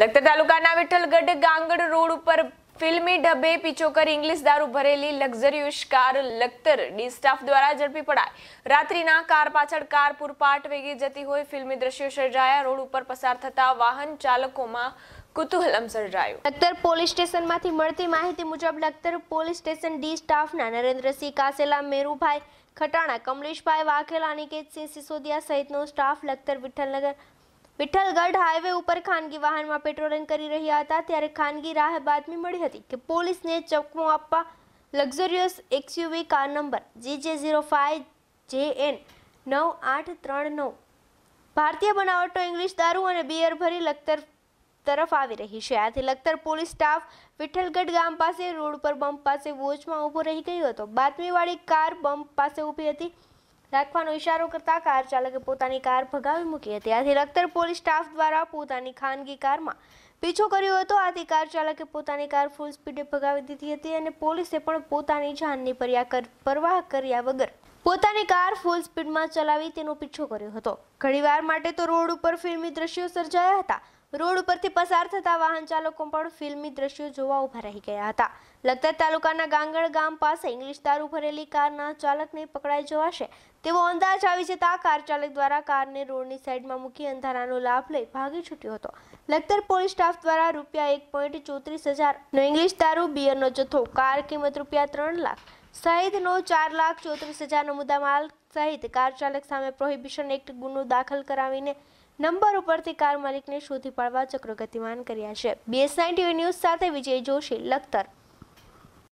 લખતર તાલુકાના વિઠ્ઠલગઢ ગાંગડ રોડ ઉપર ફિલ્મી ઢબે પીછોકર ઇંગ્લિશ દારૂ ભરેલી luxurious car Lakhtar D staff દ્વારા ઝડપી પડાય રાત્રિના કાર પાછળ કાર પૂરપાટ વેગી જતી હોય ફિલ્મી દ્રશ્યો સર્જાયા રોડ ઉપર પસાર થતા વાહન ચાલકોમાં કુતૂહલમ સર્જાયું લખતર પોલીસ સ્ટેશનમાંથી મળતી માહિતી મુજબ લખતર પોલીસ સ્ટેશન ડી સ્ટાફના નરેન્દ્રસિંહ કાસેલા મેરુભાઈ ખટાણા કમલેશભાઈ વાઘેલા અનિકેતસિંહ સિસોદિયા સહિતનો સ્ટાફ લખતર વિઠ્ઠલનગર વિઠ્ઠલગઢ હાઈવે ઉપર ખાનગી વાહનમાં પેટ્રોલિંગ કરી રહ્યા હતા ત્યારે ખાનગી રાહ બાતમી મળી હતી કે પોલીસને ચકમો આપવા લક્ઝરિયસ એક્સયુવી કાર નંબર જે જે ઝીરો ફાઇવ જે એન નવ આઠ ત્રણ નવ ભારતીય બનાવટો ઇંગ્લિશ દારૂ અને બિયર ભરી લખતર તરફ આવી રહી છે આથી લખતર પોલીસ સ્ટાફ વિઠ્ઠલગઢ ગામ પાસે રોડ પર બમ્પ પાસે વોચમાં ઊભો રહી ગયો હતો બાતમીવાળી કાર બમ્પ પાસે ઊભી હતી રાખવાનો ઇશારો કરતા કાર ચાલકે પોતાની કાર ભગાવી મૂકી હતી આથી લખતર પોલીસ સ્ટાફ દ્વારા પોતાની ખાનગી કારમાં પીછો કર્યો હતો આથી કાર ચાલકે પોતાની કાર ફૂલ સ્પીડે ભગાવી દીધી હતી અને પોલીસે પણ પોતાની જાનની પર્યા પરવાહ કર્યા વગર પોતાની કાર ફૂલ સ્પીડમાં ચલાવી તેનો પીછો કર્યો હતો ઘણીવાર માટે તો રોડ ઉપર ફિલ્મી દ્રશ્યો સર્જાયા હતા રોડ ઉપરથી પસાર થતા વાહન ચાલકો પણ ફિલ્મી દ્રશ્યો જોવા ઉભા રહી ગયા હતા લખતર તાલુકાના ગાંગણ ગામ પાસે ઇંગ્લિશ દારૂ ભરેલી કારના ચાલકને પકડાઈ જવાશે તેવો અંદાજ આવી જતા કાર ચાલક દ્વારા કારને રોડની સાઈડમાં મૂકી અંધારાનો લાભ લઈ ભાગી છૂટ્યો હતો લખતર પોલીસ સ્ટાફ દ્વારા રૂપિયા એક પોઈન્ટ ચોત્રીસ હજારનો ઇંગ્લિશ દારૂ બિયરનો જથ્થો કાર કિંમત રૂપિયા ત્રણ લાખ સહિતનો ચાર લાખ ચોત્રીસ હજારનો મુદ્દામાલ સહિત કાર ચાલક સામે પ્રોહિબિશન એક્ટ ગુનો દાખલ કરાવીને નંબર ઉપરથી કાર માલિકને શોધી પાડવા ચક્રો ગતિમાન કર્યા છે બીએસઆઈ ટીવી ન્યૂઝ સાથે વિજય જોશી લખતર